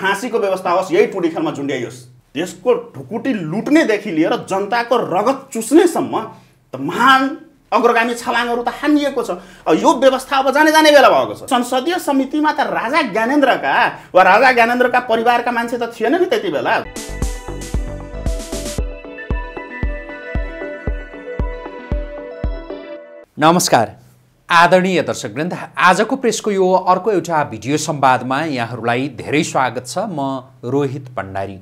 फाँसीको व्यवस्था होस् यही टुडी खेलमा झुन्ड्याइयोस् त्यसको ढुकुटी लुट्नेदेखि लिएर जनताको रगत चुस्नेसम्म त महान अग्रगामी छलाङहरू त हानिएको छ यो व्यवस्था अब जाने जाने बेला भएको छ संसदीय समितिमा त राजा ज्ञानेन्द्रका वा राजा ज्ञानेन्द्रका परिवारका मान्छे त थिएन नि त्यति बेला नमस्कार आदरणीय दर्शकवृन्द आजको प्रेसको यो अर्को एउटा भिडियो संवादमा यहाँहरूलाई धेरै स्वागत छ म रोहित भण्डारी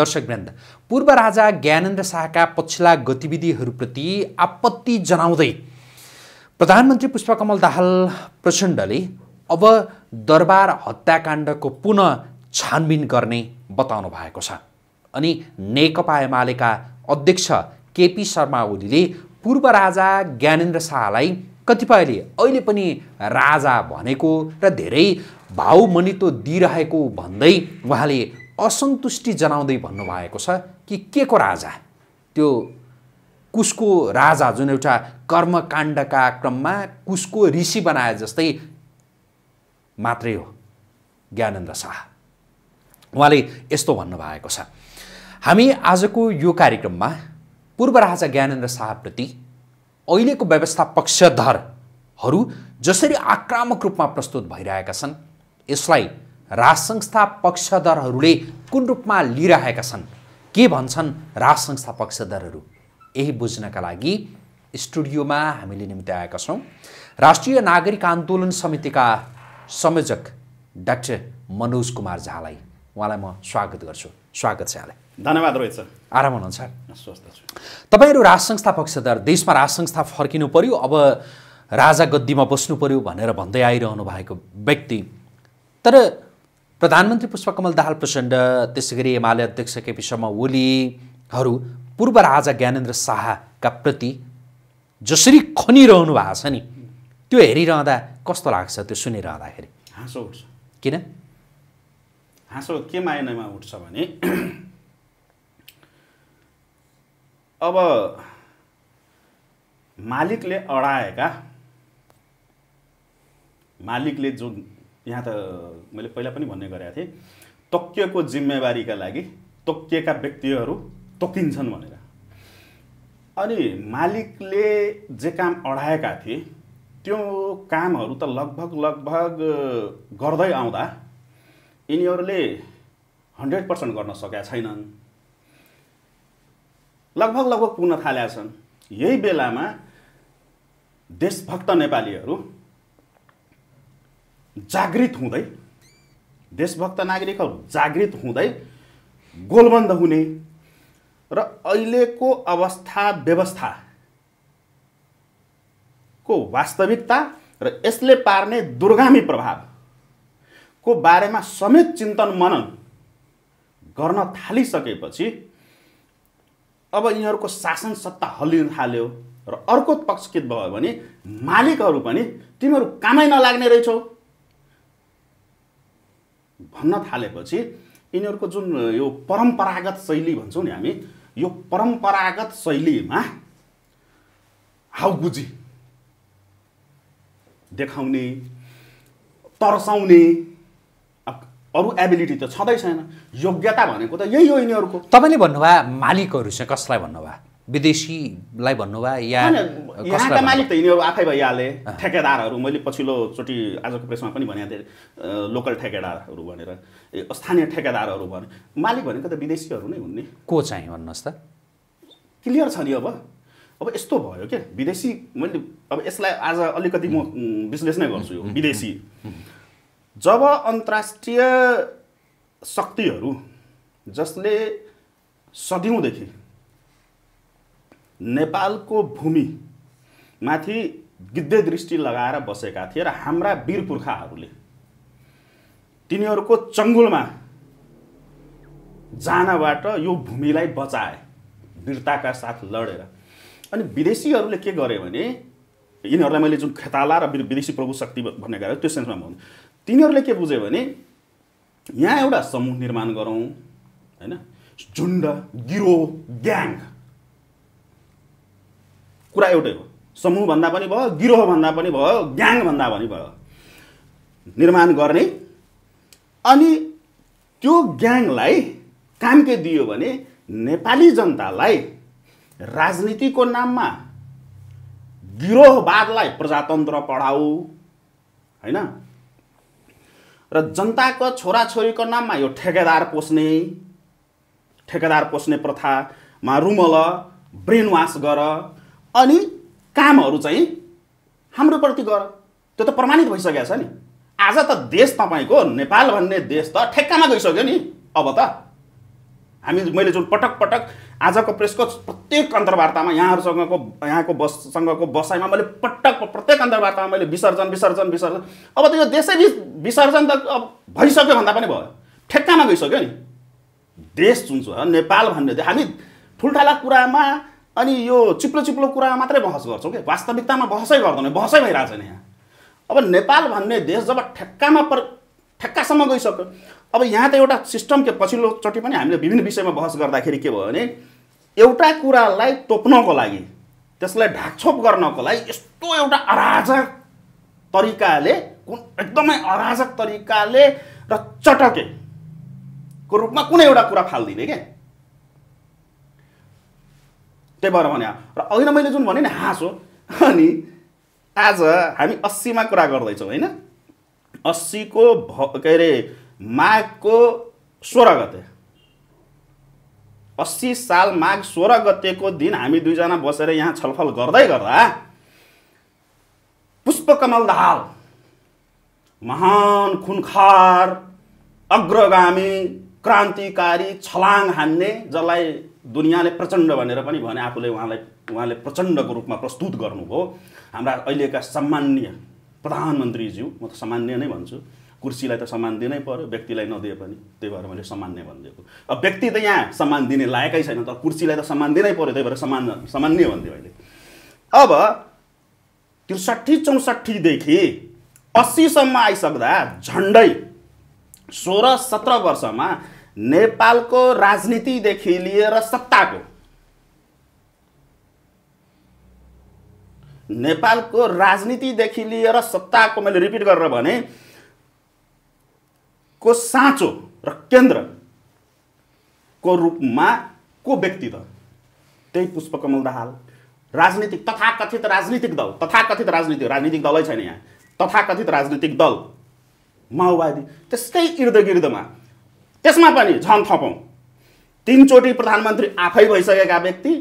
दर्शकवृन्द पूर्व राजा ज्ञानेन्द्र शाहका पछिल्ला गतिविधिहरूप्रति आपत्ति जनाउँदै प्रधानमन्त्री पुष्पकमल दाहाल प्रचण्डले अब दरबार हत्याकाण्डको पुनः छानबिन गर्ने बताउनु भएको छ अनि नेकपा एमालेका अध्यक्ष केपी शर्मा ओलीले पूर्व राजा ज्ञानेन्द्र शाहलाई कतिपयले अहिले पनि राजा भनेको र धेरै भावमनित्व दिइरहेको भन्दै उहाँले असन्तुष्टि जनाउँदै भन्नुभएको छ कि के को राजा त्यो कुसको राजा जुन एउटा कर्मकाण्डका क्रममा कुसको ऋषि बनाए जस्तै मात्रै हो ज्ञानेन्द्र शाह उहाँले यस्तो भन्नुभएको छ हामी आजको यो कार्यक्रममा पूर्व राजा ज्ञानेन्द्र शाहप्रति अहिलेको व्यवस्था पक्षधरहरू जसरी आक्रामक रूपमा प्रस्तुत भइरहेका छन् यसलाई राज संस्था पक्षधरहरूले कुन रूपमा लिइरहेका छन् के भन्छन् राज संस्था पक्षधरहरू यही बुझ्नका लागि स्टुडियोमा हामीले निम्ति आएका छौँ राष्ट्रिय नागरिक आन्दोलन समितिका संयोजक डाक्टर मनोज कुमार झालाई उहाँलाई म स्वागत गर्छु स्वागत छ यहाँलाई धन्यवाद रोहित सर आराम हुनुहुन्छ तपाईँहरू राज संस्था पक्षधर देशमा राज संस्था फर्किनु पर्यो अब राजा गद्दीमा बस्नु पर्यो भनेर भन्दै आइरहनु भएको व्यक्ति तर प्रधानमन्त्री पुष्पकमल दाहाल प्रचण्ड त्यसै गरी एमाले अध्यक्ष केपी शर्मा ओलीहरू पूर्व राजा ज्ञानेन्द्र शाहका प्रति जसरी खनिरहनु भएको छ नि त्यो हेरिरहँदा कस्तो लाग्छ त्यो सुनिरहँदाखेरि हाँसो उठ्छ किन हाँसो के मायनामा उठ्छ भने अब मालिकले अडाएका मालिकले जुन यहाँ त मैले पहिला पनि भन्ने गरेका थिएँ तोकिएको जिम्मेवारीका लागि तोकिएका व्यक्तिहरू तोकिन्छन् भनेर अनि मालिकले जे काम अडाएका थिए त्यो कामहरू त लगभग लगभग गर्दै आउँदा यिनीहरूले हन्ड्रेड पर्सेन्ट गर्न सकेका छैनन् लगभग लगभग पुग्न थालेका छन् यही बेलामा देशभक्त नेपालीहरू जागृत हुँदै देशभक्त नागरिकहरू जागृत हुँदै गोलबन्द हुने र अहिलेको अवस्था को वास्तविकता र यसले पार्ने दुर्गामी को बारेमा समेत चिन्तन मनन गर्न थालिसकेपछि अब यिनीहरूको शासन सत्ता हल्लिन थाल्यो र अर्को पक्ष के भयो भने मालिकहरू पनि तिमीहरू कामै नलाग्ने रहेछौ भन्न थालेपछि यिनीहरूको जुन यो परम्परागत शैली भन्छौँ नि हामी यो परम्परागत शैलीमा हाउगुजी देखाउने तर्साउने अरू एबिलिटी त छँदै छैन योग्यता भनेको त यही हो यिनीहरूको तपाईँले भन्नुभयो मालिकहरू चाहिँ कसलाई भन्नुभयो विदेशीलाई भन्नुभयो या यहाँका मालिक त यिनीहरू आफै भइहाले ठेकेदारहरू मैले पछिल्लोचोटि आजको प्रेसमा पनि भनेको थिएँ लोकल ठेकेदारहरू भनेर स्थानीय ठेकेदारहरू भने मालिक भनेको त विदेशीहरू नै हुन् नि को चाहिँ भन्नुहोस् त क्लियर छ नि अब अब यस्तो भयो क्या विदेशी मैले अब यसलाई आज अलिकति म विश्लेषणै गर्छु यो विदेशी जब अन्तर्राष्ट्रिय शक्तिहरू जसले सदिउँदेखि नेपालको भूमिमाथि गिद्ध दृष्टि लगाएर बसेका थिए र हाम्रा वीर पुर्खाहरूले तिनीहरूको चङ्गुलमा जानबाट यो भूमिलाई बचाए वीरताका साथ लडेर अनि विदेशीहरूले के गरे भने यिनीहरूलाई मैले जुन खेताला र विदेशी प्रभु शक्ति भन्ने गरेँ त्यो सेन्समा भन्नु तिनीहरूले के बुझ्यो भने यहाँ एउटा समूह निर्माण गरौँ होइन झुन्ड गिरोह ग्याङ कुरा एउटै हो समूह भन्दा पनि भयो गिरोह भन्दा पनि भयो ग्याङ भन्दा पनि भयो निर्माण गर्ने अनि त्यो ग्याङलाई काम के दियो भने नेपाली जनतालाई राजनीतिको नाममा गिरोहवादलाई प्रजातन्त्र पढाऊ होइन र जनताको छोराछोरीको नाममा यो ठेकेदार पोस्ने ठेकेदार पोस्ने प्रथामा रुमल ब्रेन वास गर अनि कामहरू चाहिँ प्रति गर त्यो त प्रमाणित भइसकेको छ नि आज त देश तपाईँको नेपाल भन्ने देश त ठेक्कामा गइसक्यो नि अब त हामी मैले जुन पटक पटक आजको प्रेसको प्रत्येक अन्तर्वार्तामा यहाँहरूसँगको यहाँको बससँगको बसाइमा मैले पटक प्रत्येक अन्तर्वार्तामा मैले विसर्जन विसर्जन विसर्जन अब त यो देशै विसर्जन त अब भइसक्यो भन्दा पनि भयो ठेक्कामा गइसक्यो नि देश जुन छ नेपाल भन्ने हामी ठुल्ठाला कुरामा अनि यो चिप्लो चिप्लो कुरामा मात्रै बहस गर्छौँ कि वास्तविकतामा बहसै गर्दैनौँ बहसै भइरहेको नि यहाँ अब नेपाल भन्ने देश जब ठेक्कामा पर ठेक्कासम्म गइसक्यो अब यहाँ त एउटा सिस्टम के पछिल्लोचोटि पनि हामीले विभिन्न विषयमा बहस गर्दाखेरि के भयो भने एउटा कुरालाई तोप्नको लागि त्यसलाई ढाकछोप गर्नको लागि यस्तो एउटा अराजक तरिकाले कुन एकदमै अराजक तरिकाले र चटके को रूपमा कुनै एउटा कुरा फालिदिने क्या त्यही भएर भने र अघि मैले जुन भने नि हाँसो अनि आज हामी अस्सीमा कुरा गर्दैछौँ होइन अस्सीको भ के अरे माघको सोह्र गते अस्सी साल माघ सोह्र गतेको दिन हामी दुईजना बसेर यहाँ छलफल गर्दै गर्दा पुष्पकमल दाहाल महान खुनखार अग्रगामी क्रान्तिकारी छलाङ हान्ने जसलाई दुनियाँले प्रचण्ड भनेर पनि भने आफूले उहाँलाई उहाँले प्रचण्डको रूपमा प्रस्तुत गर्नुभयो हाम्रा अहिलेका सामान्य प्रधानमन्त्रीज्यू म त सामान्य नै भन्छु कुर्सीलाई त सम्मान दिनै पऱ्यो व्यक्तिलाई नदिए पनि त्यही भएर मैले सम्मान्य भनिदिएको अब व्यक्ति त यहाँ सम्मान दिने लायकै छैन तर कुर्सीलाई त सम्मान दिनै पऱ्यो त्यही भएर सम्मान सम्मान्य भनिदियो मैले अब त्रिसठी चौसठीदेखि अस्सीसम्म आइसक्दा झन्डै सोह्र सत्र वर्षमा नेपालको राजनीतिदेखि लिएर सत्ताको नेपालको राजनीतिदेखि लिएर सत्ताको मैले रिपिट गरेर भने को साँचो र केन्द्रको रूपमा को व्यक्ति त त्यही पुष्पकमल दाहाल राजनीतिक तथाकथित राजनीतिक दल तथाकथित राजनीतिक राजनीतिक दलै छैन यहाँ तथाकथित राजनीतिक दल माओवादी त्यसकै इर्दगिर्दमा त्यसमा पनि झन थपौँ तिनचोटि प्रधानमन्त्री आफै भइसकेका व्यक्ति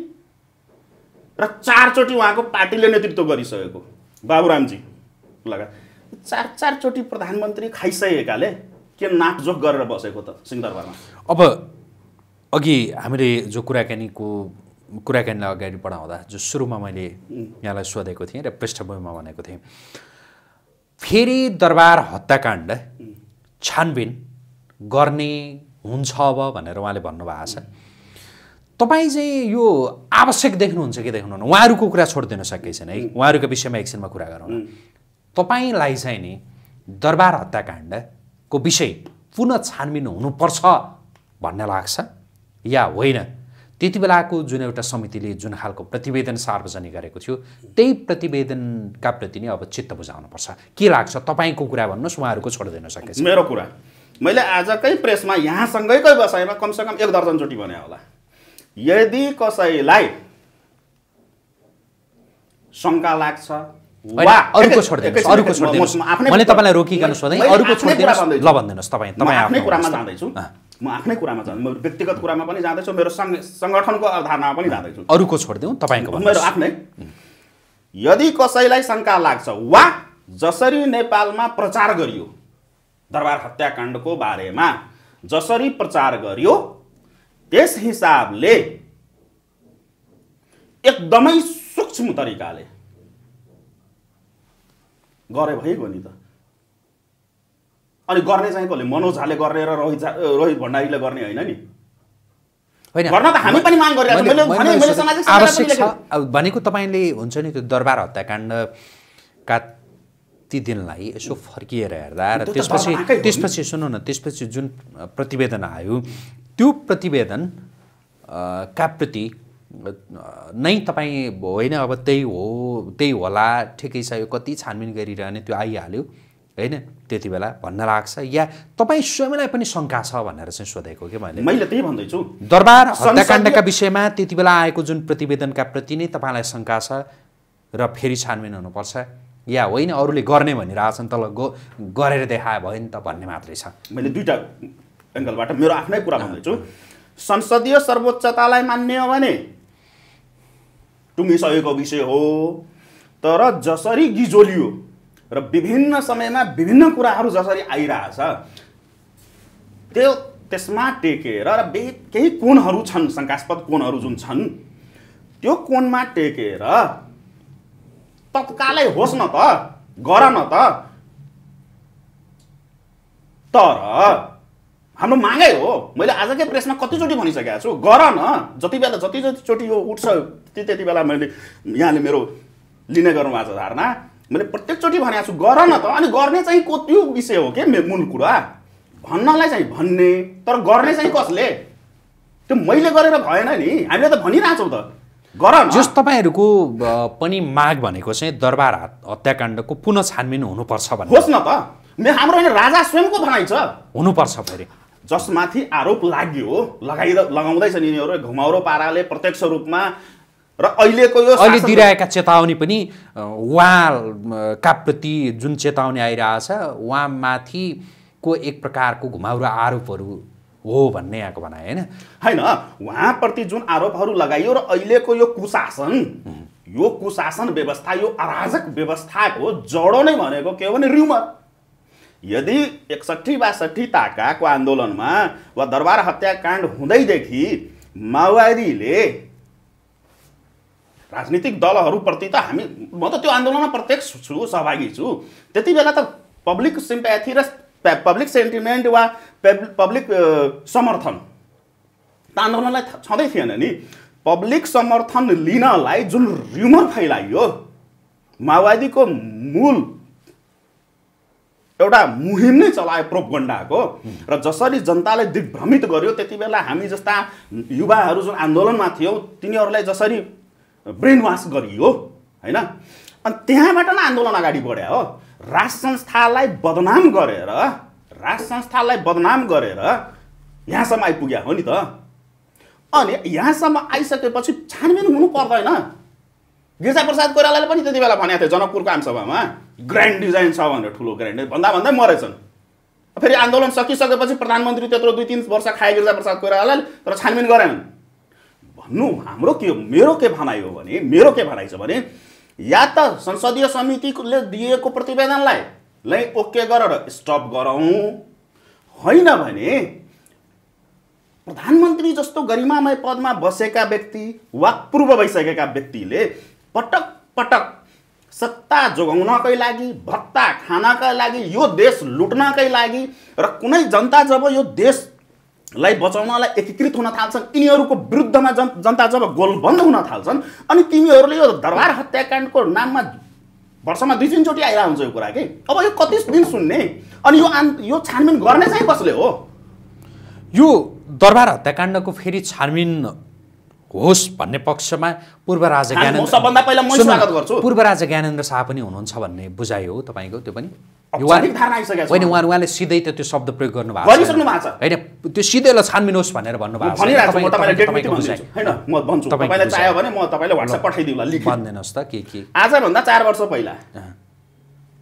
र चारचोटि उहाँको पार्टीले नेतृत्व गरिसकेको बाबुरामजी लगायत चार चारचोटि प्रधानमन्त्री खाइसकेकाले के नाटजोक गरेर बसेको त सिंहदरबारमा अब अघि हामीले जो कुराकानीको कुराकानीलाई अगाडि बढाउँदा जो सुरुमा मैले यहाँलाई सोधेको थिएँ र पृष्ठभूमिमा भनेको थिएँ फेरि दरबार हत्याकाण्ड छानबिन गर्ने हुन्छ अब भनेर उहाँले भन्नुभएको छ तपाईँ चाहिँ यो आवश्यक देख्नुहुन्छ कि देख्नुहुन्न उहाँहरूको कुरा छोडिदिन छैन है उहाँहरूको विषयमा एकछिनमा कुरा गरौँ तपाईँलाई चाहिँ नि दरबार हत्याकाण्ड को विषय पुनः छानबिन हुनुपर्छ भन्ने लाग्छ या होइन त्यति बेलाको जुन एउटा समितिले जुन खालको प्रतिवेदन सार्वजनिक गरेको थियो त्यही प्रतिवेदनका प्रति नै अब चित्त बुझाउनुपर्छ के लाग्छ तपाईँको कुरा भन्नुहोस् उहाँहरूको छोडिदिन सकिन्छ मेरो कुरा मैले आजकै प्रेसमा यहाँसँगैकै बसाइमा कमसेकम एक दर्जनचोटि भने होला यदि कसैलाई शङ्का लाग्छ आफ्नै कुरामा म व्यक्तिगत कुरामा पनि जाँदैछु मेरो सङ्गठनको अवधारणामा पनि मेरो आफ्नै यदि कसैलाई शङ्का लाग्छ वा जसरी नेपालमा प्रचार गरियो दरबार हत्याकाण्डको बारेमा जसरी प्रचार गरियो त्यस हिसाबले एकदमै सूक्ष्म तरिकाले गरे भइगयो नि त अनि गर्ने चाहिँ कसले मनोज झाले गर्ने र रोहित रोहित भण्डारीले गर्ने होइन नि आवश्यक छ भनेको तपाईँले हुन्छ नि त्यो दरबार हत्याकाण्डका ती दिनलाई यसो फर्किएर हेर्दा र त्यसपछि त्यसपछि सुन्नु न त्यसपछि जुन प्रतिवेदन आयो त्यो प्रतिवेदन का प्रति नै तपाईँ होइन अब त्यही हो त्यही होला ठिकै छ यो कति छानबिन गरिरहने त्यो आइहाल्यो होइन त्यति बेला भन्न लाग्छ या तपाईँ स्वयंलाई पनि शङ्का छ भनेर चाहिँ सोधेको कि मैले मैले त्यही भन्दैछु दरबार हत्याकाण्डका विषयमा त्यति बेला आएको जुन प्रतिवेदनका प्रति नै तपाईँलाई शङ्का छ र फेरि छानबिन हुनुपर्छ या होइन अरूले गर्ने भनिरहेछन् तल गो गरेर देखाए भयो नि त भन्ने मात्रै छ मैले दुईवटा एङ्गलबाट मेरो आफ्नै कुरा भन्दैछु संसदीय सर्वोच्चतालाई मान्ने हो भने टुङ्गिसकेको विषय हो तर जसरी गिजोलियो र विभिन्न समयमा विभिन्न कुराहरू जसरी आइरहेछ त्यो त्यसमा टेकेर र केही कोणहरू छन् शङ्कास्पद कोणहरू जुन छन् त्यो कोणमा टेकेर तत्कालै होस् न त गर न त तर हाम्रो मागै हो मैले आजकै प्रेसमा कतिचोटि भनिसकेको छु गर न जति बेला जति जतिचोटि यो उठ्छ त्यति त्यति बेला मैले यहाँले मेरो लिने गर्नुभएको छ धारणा मैले प्रत्येकचोटि भनेको छु गर न त अनि गर्ने चाहिँ को त्यो विषय हो के मूल कुरा भन्नलाई चाहिँ भन्ने तर गर्ने चाहिँ कसले त्यो मैले गरेर भएन नि हामीले त भनिरहेछौँ त गर जस तपाईँहरूको पनि माग भनेको चाहिँ दरबार हत्याकाण्डको पुनः छानबिन हुनुपर्छ भने होस् न त हाम्रो होइन राजा स्वयंको भनाइ छ हुनुपर्छ फेरि जसमाथि आरोप लाग्यो लगाइ लगाउँदैछन् यिनीहरू घुमाउरो पाराले प्रत्यक्ष रूपमा र अहिलेको यो अहिले दिइरहेका चेतावनी पनि उहाँका प्रति जुन चेतावनी आइरहेछ उहाँमाथिको एक प्रकारको घुमाउरो आरोपहरू हो भन्ने यहाँको भनाइ होइन होइन उहाँप्रति जुन आरोपहरू लगाइयो र अहिलेको यो कुशासन यो कुशासन व्यवस्था यो अराजक व्यवस्थाको जडो नै भनेको के हो भने र्युमर यदि एकसट्ठी वा सट्ठी ताकाको आन्दोलनमा वा दरबार हत्याकाण्ड हुँदैदेखि माओवादीले राजनीतिक दलहरूप्रति त हामी म त त्यो आन्दोलनमा प्रत्यक्ष छु सहभागी छु त्यति बेला त पब्लिक सिम्प्याथी र पब्लिक सेन्टिमेन्ट वा पब्लिक समर्थन त आन्दोलनलाई छँदै थिएन नि पब्लिक समर्थन लिनलाई जुन र्युमर फैलाइयो माओवादीको मूल एउटा मुहिम नै चलायो प्रोपगण्डाको र जसरी जनताले दिग्भ्रमित गर्यो त्यति बेला हामी जस्ता युवाहरू जुन आन्दोलनमा थियौँ तिनीहरूलाई जसरी ब्रेन वास गरियो होइन अनि त्यहाँबाट नै आन्दोलन अगाडि बढ्यो हो राज संस्थालाई बदनाम गरेर राज संस्थालाई बदनाम गरेर यहाँसम्म आइपुग्यो हो नि त अनि यहाँसम्म आइसकेपछि छानबिन हुनु पर्दैन गिर्जा प्रसाद कोइरालाले पनि त्यति बेला भनेको थियो जनकपुरको आमसभामा ग्रान्ड डिजाइन छ भनेर ठुलो ग्रान्ड भन्दा भन्दै मरेछन् फेरि आन्दोलन सकिसकेपछि प्रधानमन्त्री त्यत्रो दुई तिन वर्ष खाए प्रसाद कोइरालाले तर छानबिन गरेनन् भन्नु हाम्रो के मेरो के भनाइ हो भने मेरो के भनाइ छ भने या त संसदीय समितिले दिएको प्रतिवेदनलाई लै ओके गरेर स्टप गरौँ होइन भने प्रधानमन्त्री जस्तो गरिमामय पदमा बसेका व्यक्ति वा पूर्व भइसकेका व्यक्तिले पटक पटक सत्ता जोगाउनकै लागि भत्ता खानका लागि यो देश लुट्नकै लागि र कुनै जनता जब यो देशलाई बचाउनलाई एकीकृत हुन थाल्छन् यिनीहरूको विरुद्धमा जन जनता जब गोलबन्द हुन थाल्छन् अनि तिमीहरूले यो दरबार हत्याकाण्डको नाममा वर्षमा दुई तिनचोटि आइरहेको हुन्छ यो कुरा कि अब यो कति दिन सुन्ने अनि यो आन् यो छानबिन गर्ने चाहिँ कसले हो यो दरबार हत्याकाण्डको फेरि छानबिन होस् भन्ने पक्षमा पूर्व राजा ज्ञानेन्द्र पूर्व राजा ज्ञानेन्द्र शाह पनि हुनुहुन्छ भन्ने बुझाइ हो तपाईँको त्यो पनि होइन उहाँ उहाँले सिधै त त्यो शब्द प्रयोग गर्नुभएको होइन त्यो सिधै ल छानबिनुहोस् भनेर भन्नुभएको भन्दिनुहोस् त के के आजभन्दा चार वर्ष पहिला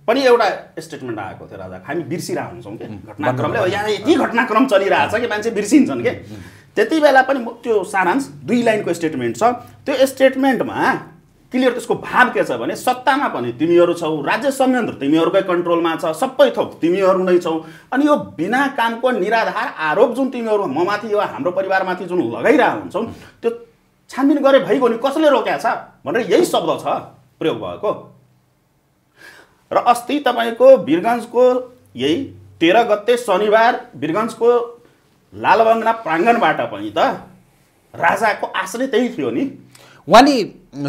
पनि एउटा स्टेटमेन्ट आएको थियो राजा हामी बिर्सिरहेको हुन्छौँ कि घटनाक्रमले यहाँ यति घटनाक्रम चलिरहेको छ कि मान्छे बिर्सिन्छन् कि त्यति बेला पनि त्यो सारांश दुई लाइनको स्टेटमेन्ट छ त्यो स्टेटमेन्टमा क्लियर त्यसको भाव के छ भने सत्तामा पनि तिमीहरू छौ राज्य संयन्त्र तिमीहरूकै कन्ट्रोलमा छ सबै थोक तिमीहरू नै छौ अनि यो बिना कामको निराधार आरोप जुन तिमीहरू ममाथि यो हाम्रो परिवारमाथि जुन लगाइरहेको हुन्छौ त्यो छानबिन गरे भइगयो नि कसले रोक्या छ भनेर यही शब्द छ प्रयोग भएको र अस्ति तपाईँको वीरगन्जको यही तेह्र गते शनिबार वीरगन्जको लालबङ्गना प्राङ्गणबाट पनि त राजाको आश्रय त्यही थियो नि उहाँले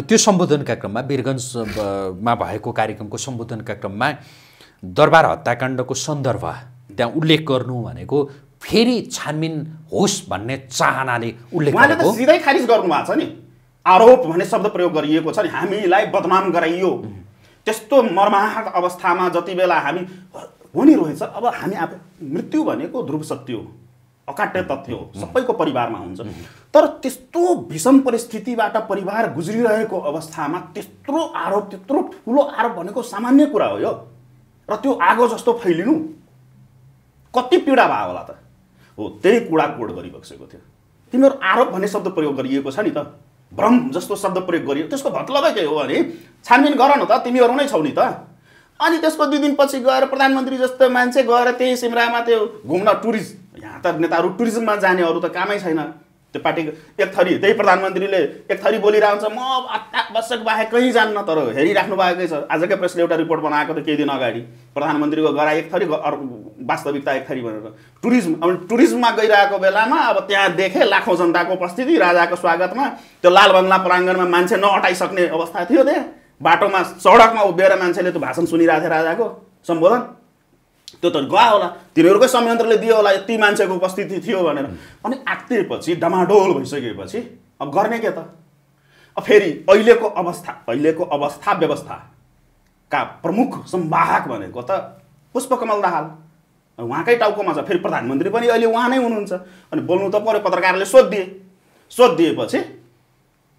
त्यो सम्बोधनका क्रममा वीरगन्जमा भएको कार्यक्रमको सम्बोधनका क्रममा दरबार हत्याकाण्डको सन्दर्भ त्यहाँ उल्लेख गर्नु भनेको फेरि छानबिन होस् भन्ने चाहनाले उल्लेख गरेको सिधै खारिज गर्नु भएको छ नि आरोप भन्ने शब्द प्रयोग गरिएको छ नि हामीलाई बदनाम गराइयो त्यस्तो मर्माहत अवस्थामा जति बेला हामी हुने रहेछ अब हामी आफू मृत्यु भनेको ध्रुव सत्य हो अकाट्य तथ्य हो सबैको परिवारमा हुन्छ तर त्यस्तो भीषण परिस्थितिबाट परिवार गुज्रिरहेको अवस्थामा त्यत्रो आरोप त्यत्रो ठुलो आरोप भनेको सामान्य कुरा हो यो र त्यो आगो जस्तो फैलिनु कति पीडा भयो होला त हो त्यही कोड गरिबसेको थियो तिमीहरू आरोप भन्ने शब्द प्रयोग गरिएको छ नि त भ्रम जस्तो शब्द प्रयोग गरियो त्यसको मतलबै के हो भने छानबिन गर न त तिमीहरू नै छौ नि त अनि त्यसको दुई दिनपछि गएर प्रधानमन्त्री जस्तो मान्छे गएर त्यही सिमरामा त्यो घुम्न टुरिस्ट यहाँ त नेताहरू टुरिज्ममा जाने अरू त कामै छैन त्यो पार्टीको एक थरी त्यही प्रधानमन्त्रीले एक थरी बोलिरहन्छ म अत्यावश्यक बाहेक कहीँ जान्न तर हेरिराख्नु भएकै छ आजकै प्रेसले एउटा रिपोर्ट बनाएको त केही दिन अगाडि प्रधानमन्त्रीको गरा एक थरी अर्को वास्तविकता एक थरी भनेर टुरिज्म अब टुरिज्ममा गइरहेको बेलामा अब त्यहाँ देखेँ लाखौँ जनताको उपस्थिति राजाको स्वागतमा त्यो लाल बङ्गला प्राङ्गणमा मान्छे नअटाइसक्ने अवस्था थियो त्यहाँ बाटोमा सडकमा उभिएर मान्छेले त्यो भाषण सुनिरहेको थियो राजाको सम्बोधन त्यो त गयो होला तिनीहरूकै संयन्त्रले दियो होला यति मान्छेको उपस्थिति थियो भनेर अनि आत्तिएपछि डमाडोल भइसकेपछि अब गर्ने के त फेरि अहिलेको अवस्था अहिलेको अवस्था व्यवस्थाका प्रमुख सम्वाहक भनेको त पुष्पकमल दाहाल उहाँकै टाउकोमा छ फेरि प्रधानमन्त्री पनि अहिले उहाँ नै हुनुहुन्छ अनि बोल्नु त पऱ्यो पत्रकारले सोधिदिए सोधिदिएपछि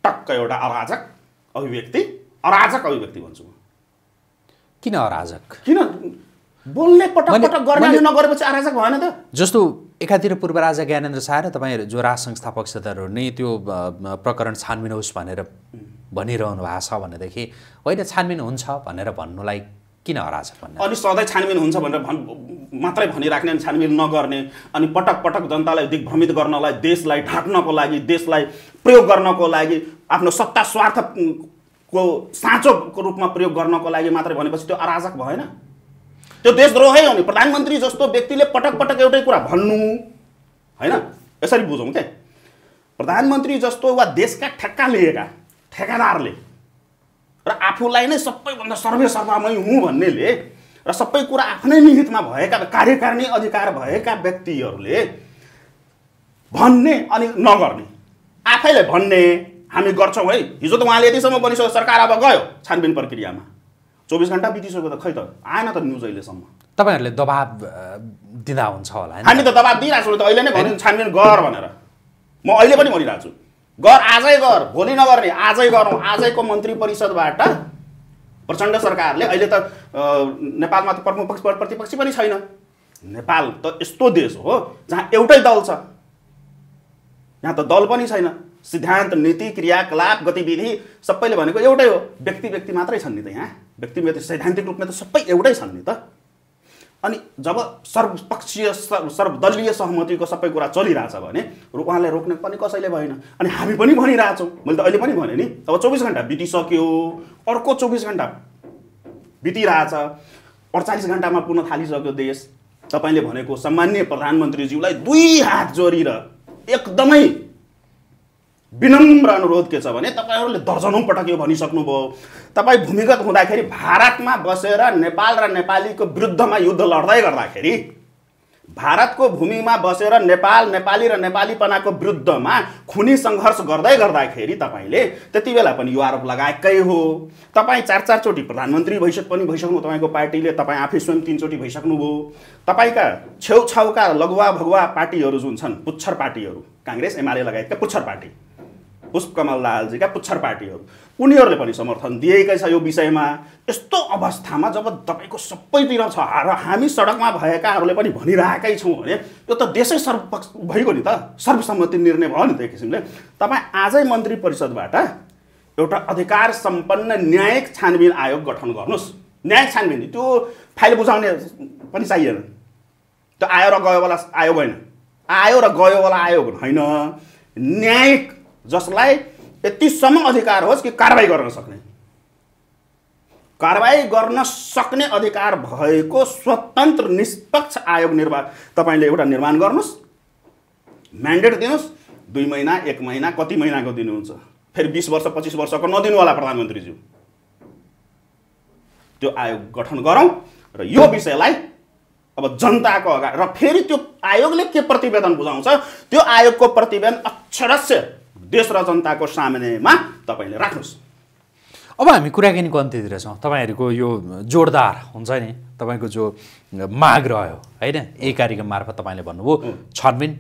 टक्क एउटा अराजक अभिव्यक्ति अराजक अभिव्यक्ति भन्छु म किन अराजक किन बोल्ने पटक पटक गर्ने नगरेपछि अराजक भएन त जस्तो एकातिर पूर्व राजा ज्ञानेन्द्र शाह र तपाईँहरू जो राज संस्था सदरहरू नै त्यो प्रकरण छानबिन होस् भनेर भनिरहनु भएको छ भनेदेखि होइन छानबिन हुन्छ भनेर भन्नुलाई किन अराजक भन्ने अनि सधैँ छानबिन हुन्छ भनेर भन् मात्रै भनिराख्ने अनि छानबिन नगर्ने अनि पटक पटक जनतालाई दिग्भ्रमित गर्नलाई देशलाई ढाक्नको लागि देशलाई प्रयोग गर्नको लागि आफ्नो सत्ता स्वार्थ को साँचोको रूपमा प्रयोग गर्नको लागि मात्रै भनेपछि त्यो अराजक भएन त्यो देशद्रोहै हो नि प्रधानमन्त्री जस्तो व्यक्तिले पटक पटक एउटै कुरा भन्नु होइन यसरी बुझौँ क्या प्रधानमन्त्री जस्तो वा देशका ठेक्का लिएका ठेकादारले र आफूलाई नै सबैभन्दा सर्वेसर्वामै हुँ भन्नेले र सबै कुरा आफ्नै निहितमा भएका कार्यकारिणी अधिकार भएका व्यक्तिहरूले भन्ने अनि नगर्ने आफैले भन्ने हामी गर्छौँ है हिजो त उहाँले यतिसम्म बनिसक्यो सरकार अब गयो छानबिन प्रक्रियामा चौबिस घन्टा बितिसक्यो त खै त आएन त न्युज अहिलेसम्म तपाईँहरूले दबाब दिँदा हुन्छ होला हामी त दबाब दिइरहेको छौँ त अहिले नै भन्यो छानबिन गर भनेर म अहिले पनि भनिरहेको छु गर आजै गर भोलि नगर्ने आजै गरौँ आजैको मन्त्री परिषदबाट प्रचण्ड सरकारले अहिले त नेपालमा त प्रमुख पक्ष प्रतिपक्षी पनि छैन नेपाल त यस्तो देश हो जहाँ एउटै दल छ यहाँ त दल पनि छैन सिद्धान्त नीति क्रियाकलाप गतिविधि सबैले भनेको एउटै हो व्यक्ति व्यक्ति मात्रै छन् नि त यहाँ व्यक्ति व्यक्ति सैद्धान्तिक रूपमा त सबै एउटै छन् नि त अनि जब सर्वपक्षीय सर्वदलीय सहमतिको सबै कुरा चलिरहेछ भने उहाँलाई रोक्ने पनि कसैले भएन अनि हामी पनि भनिरहेछौँ मैले त अहिले पनि भने नि अब चौबिस घन्टा बितिसक्यो अर्को चौबिस घन्टा बितिरहेछ अडचालिस घन्टामा पुग्न थालिसक्यो देश तपाईँले भनेको सामान्य प्रधानमन्त्रीज्यूलाई दुई हात जोडेर एकदमै विनम्र अनुरोध के छ भने तपाईँहरूले दर्जनौँ पटक यो भनिसक्नुभयो तपाईँ भूमिगत हुँदाखेरि भारतमा बसेर नेपाल र नेपालीको विरुद्धमा युद्ध लड्दै गर्दाखेरि भारतको भूमिमा बसेर नेपाल नेपाली र नेपालीपनाको विरुद्धमा खुनी सङ्घर्ष गर्दै गर्दाखेरि तपाईँले त्यति बेला पनि यो आरोप लगाएकै हो तपाईँ चार चारचोटि प्रधानमन्त्री भइसक पनि भइसक्नु तपाईँको पार्टीले तपाईँ आफै स्वयं तिनचोटि भइसक्नुभयो तपाईँका छेउछाउका लगुवा भगुवा पार्टीहरू जुन छन् पुच्छर पार्टीहरू काङ्ग्रेस एमाले लगायतका पुच्छर पार्टी पुष्पकमल दाहालजीका पुच्छर पार्टीहरू उनीहरूले पनि समर्थन दिएकै छ यो विषयमा यस्तो अवस्थामा जब तपाईँको सबैतिर छ र हामी सडकमा भएकाहरूले पनि भनिरहेकै छौँ भने यो त देशै सर्वपक्ष भइगयो नि त सर्वसम्मति निर्णय भयो नि त एक किसिमले तपाईँ आजै मन्त्री परिषदबाट एउटा अधिकार सम्पन्न न्यायिक छानबिन आयोग गठन गर्नुहोस् न्यायिक छानबिन त्यो फाइल बुझाउने पनि चाहिएन त्यो आयो र गयो वाला आयोग होइन आयो र गयो वाला आयोग होइन न्यायिक जसलाई यतिसम्म अधिकार होस् कि कारवाही गर्न सक्ने कारवाही गर्न सक्ने अधिकार भएको स्वतन्त्र निष्पक्ष आयोग निर्वा तपाईँले एउटा निर्माण गर्नुहोस् म्यान्डेट दिनुहोस् दुई महिना एक महिना कति महिनाको दिनुहुन्छ फेरि बिस वर्ष पच्चिस वर्षको नदिनु होला प्रधानमन्त्रीज्यू त्यो आयोग गठन गरौँ र यो विषयलाई अब जनताको अगाडि र फेरि त्यो आयोगले के प्रतिवेदन बुझाउँछ त्यो आयोगको प्रतिवेदन अक्षरस्य देश र जनताको सामनेमा तपाईँले राख्नुहोस् अब हामी कुराकानीको अन्त्यतिर छौँ तपाईँहरूको यो जोरदार हुन्छ नि तपाईँको जो माग रह्यो होइन यही कार्यक्रम मार्फत तपाईँले भन्नुभयो छानबिन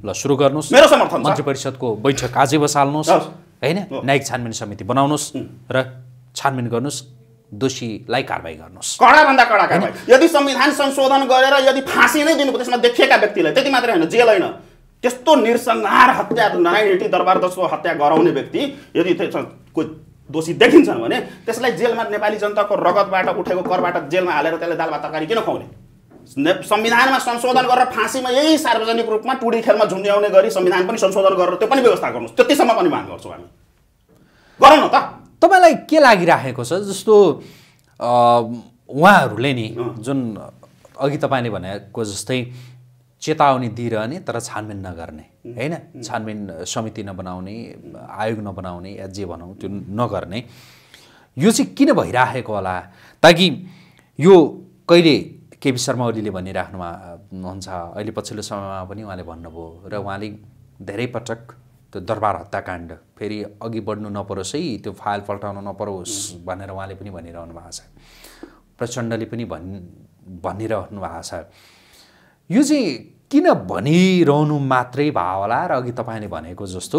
ल सुरु गर्नुहोस् मेरो समर्थन मन्त्री परिषदको बैठक आजै बसाल्नुहोस् होइन न्यायिक छानबिन समिति बनाउनुहोस् र छानबिन गर्नुहोस् दोषीलाई कारवाही गर्नुहोस् कडाभन्दा कडा कारवाही यदि संविधान संशोधन गरेर यदि फाँसी नै दिनुपर्छ देखिएका व्यक्तिलाई त्यति मात्रै होइन जेल होइन त्यस्तो निरसंहार हत्या नारायण दरबार दसको हत्या गराउने व्यक्ति यदि कोही दोषी देखिन्छन् भने त्यसलाई जेलमा नेपाली जनताको रगतबाट उठेको करबाट जेलमा हालेर त्यसलाई दाल भात तरकारी किन खुवाउने संविधानमा संशोधन गरेर फाँसीमा यही सार्वजनिक रूपमा टुडी खेलमा झुन्ड्याउने गरी संविधान पनि संशोधन गरेर त्यो पनि व्यवस्था गर्नुहोस् त्यतिसम्म पनि माग गर्छौँ हामी गरौँ न त तपाईँलाई के लागिराखेको छ जस्तो उहाँहरूले नि जुन अघि तपाईँले भनेको जस्तै चेतावनी दिइरहने तर छानबिन नगर्ने होइन छानबिन समिति नबनाउने आयोग नबनाउने या जे भनौँ त्यो नगर्ने यो चाहिँ किन भइराखेको होला ताकि यो कहिले केपी शर्मा ओलीले भनिराख्नुमा हुन्छ अहिले पछिल्लो समयमा पनि उहाँले भन्नुभयो र उहाँले धेरै पटक त्यो दरबार हत्याकाण्ड फेरि अघि बढ्नु नपरोस् है त्यो फाइल पल्टाउन नपरोस् भनेर उहाँले पनि भनिरहनु भएको छ प्रचण्डले पनि भन् भनिरहनु भएको छ यो चाहिँ किन भनिरहनु मात्रै भयो होला र अघि तपाईँले भनेको जस्तो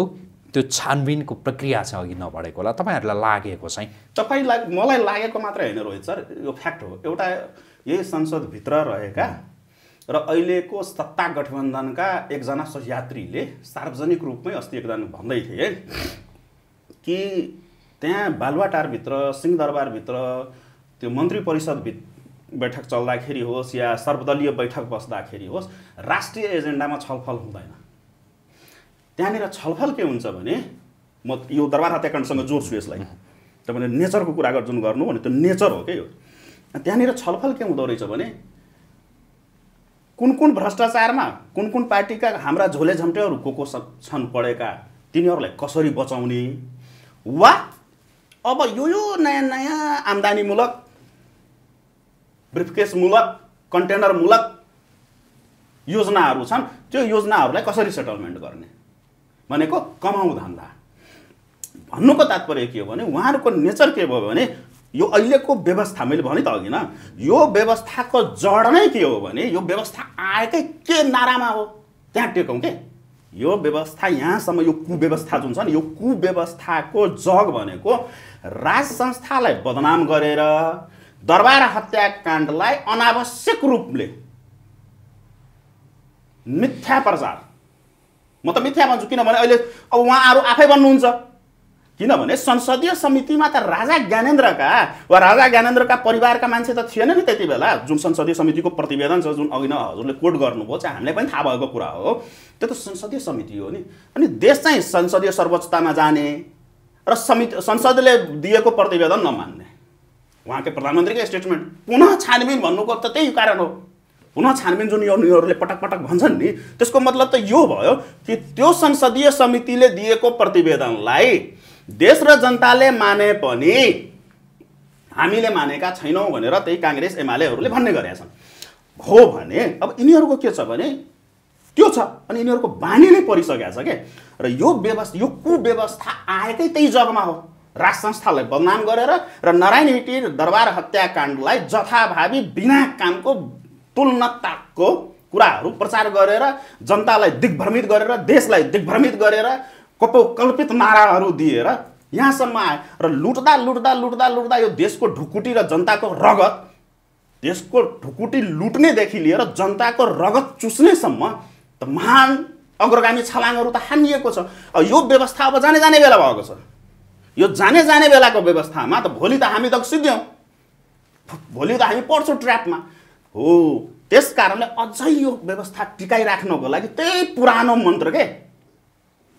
त्यो छानबिनको प्रक्रिया चाहिँ अघि नबढेको होला तपाईँहरूलाई लागेको चाहिँ तपाईँ लाग मलाई लागेको मात्रै होइन रोहित सर यो फ्याक्ट हो एउटा यही संसदभित्र रहेका र अहिलेको सत्ता गठबन्धनका एकजना सहयात्रीले सार्वजनिक रूपमै अस्ति एकजना भन्दै थिए कि त्यहाँ बालुवाटारभित्र सिंहदरबारभित्र त्यो मन्त्री परिषदभित्र बैठक चल्दाखेरि होस् या सर्वदलीय बैठक बस्दाखेरि होस् राष्ट्रिय एजेन्डामा छलफल हुँदैन त्यहाँनिर छलफल के हुन्छ भने म यो दरबार हत्याकाण्डसँग जोड्छु यसलाई तपाईँले नेचरको कुरा जुन गर्नु भने त्यो नेचर हो क्या यो त्यहाँनिर छलफल के हुँदो रहेछ भने कुन कुन भ्रष्टाचारमा कुन कुन पार्टीका हाम्रा झोले झम्टेहरू को को छन् पढेका तिनीहरूलाई कसरी बचाउने वा अब यो यो नयाँ नयाँ आम्दानीमूलक ब्रिफकेसमूलक कन्टेनरमूलक योजनाहरू छन् त्यो योजनाहरूलाई कसरी सेटलमेन्ट गर्ने भनेको कमाउ धन्दा भन्नुको तात्पर्य के हो भने उहाँहरूको नेचर के भयो भने यो अहिलेको व्यवस्था मैले भने त अघि न यो व्यवस्थाको जड नै के हो भने यो व्यवस्था आएकै के नारामा हो त्यहाँ टेकौँ के यो व्यवस्था यहाँसम्म यो कुव्यवस्था जुन छ नि यो कुव्यवस्थाको जग भनेको राज संस्थालाई बदनाम गरेर दरबार हत्याकाण्डलाई अनावश्यक रूपले मिथ्या प्रचार म त मिथ्या भन्छु किनभने अहिले अब उहाँहरू आफै भन्नुहुन्छ किनभने संसदीय समितिमा त राजा ज्ञानेन्द्रका वा राजा ज्ञानेन्द्रका परिवारका मान्छे त थिएन नि त्यति बेला जुन संसदीय समितिको प्रतिवेदन छ जुन अघि नै हजुरले कोट गर्नुभयो चाहिँ हामीलाई पनि थाहा भएको कुरा हो त्यो त संसदीय समिति हो नि अनि देश चाहिँ संसदीय सर्वोच्चतामा जाने र समिति संसदले दिएको प्रतिवेदन नमान्ने उहाँकै प्रधानमन्त्रीकै स्टेटमेन्ट पुनः छानबिन भन्नुको त त्यही कारण हो पुनः छानबिन जुन यो उनीहरूले पटक पटक भन्छन् नि त्यसको मतलब त यो भयो कि त्यो संसदीय समितिले दिएको प्रतिवेदनलाई देश र जनताले माने पनि हामीले मानेका छैनौँ भनेर त्यही काङ्ग्रेस एमालेहरूले भन्ने गरेका छन् हो भने अब यिनीहरूको के छ भने त्यो छ अनि यिनीहरूको बानी नै परिसकेको छ क्या र यो व्यवस्था यो कुव्यवस्था आएकै त्यही जगमा हो राज संस्थालाई बदनाम गरेर र नारायण हिटी दरबार हत्याकाण्डलाई जथाभावी बिना कामको तुलनताको कुराहरू प्रचार गरेर जनतालाई दिग्भ्रमित गरेर देशलाई दिग्भ्रमित गरेर कल्पित नाराहरू दिएर यहाँसम्म आए र लुट्दा लुट्दा लुट्दा लुट्दा यो देशको ढुकुटी र जनताको रगत देशको ढुकुटी लुट्नेदेखि लिएर जनताको रगत चुस्नेसम्म त महान अग्रगामी छलाङहरू त हानिएको छ यो व्यवस्था अब जाने जाने बेला भएको छ यो जाने जाने बेलाको व्यवस्थामा त भोलि त हामी त सिद्ध्यौँ भोलि त हामी पढ्छौँ ट्र्यापमा हो त्यस कारणले अझै यो व्यवस्था टिकाइराख्नको लागि त्यही पुरानो मन्त्र के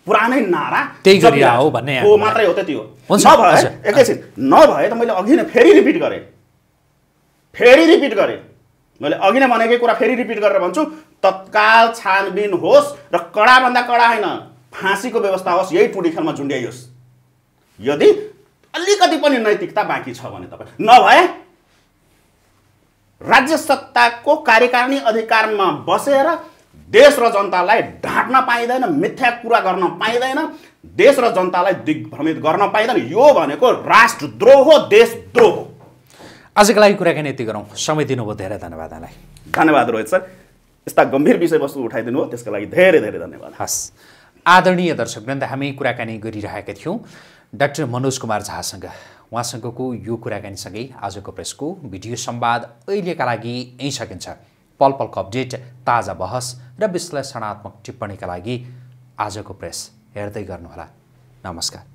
पुरानै नारा त्यही हो भन्ने हो मात्रै हो त्यति हो नभए एकैछिन नभए त मैले अघि नै फेरि रिपिट गरेँ फेरि रिपिट गरेँ मैले अघि नै भनेकै कुरा फेरि रिपिट गरेर भन्छु तत्काल छानबिन होस् र कडाभन्दा कडा होइन फाँसीको व्यवस्था होस् यही टुडी खेलमा झुन्ड्याइयोस् यदि अलिकति पनि नैतिकता बाँकी छ भने तपाईँ नभए राज्य सत्ताको कार्यकारिणी अधिकारमा बसेर देश र जनतालाई ढाँट्न पाइँदैन मिथ्या कुरा गर्न पाइँदैन देश र जनतालाई दिग्भ्रमित गर्न पाइँदैन यो भनेको राष्ट्रद्रोह हो देशद्रोह हो आजको लागि कुराकानी यति गरौँ समय दिनुभयो धेरै धन्यवाद यहाँलाई धन्यवाद रोहित सर यस्ता गम्भीर विषयवस्तु उठाइदिनु हो त्यसको लागि धेरै धेरै धन्यवाद हस् आदरणीय दर्शक हामी कुराकानी गरिरहेका थियौँ डाक्टर मनोज कुमार झासँग उहाँसँगको यो कुराकानीसँगै आजको प्रेसको भिडियो सम्वाद अहिलेका लागि यहीँ सकिन्छ पल पलको अपडेट ताजा बहस र विश्लेषणात्मक टिप्पणीका लागि आजको प्रेस हेर्दै गर्नुहोला नमस्कार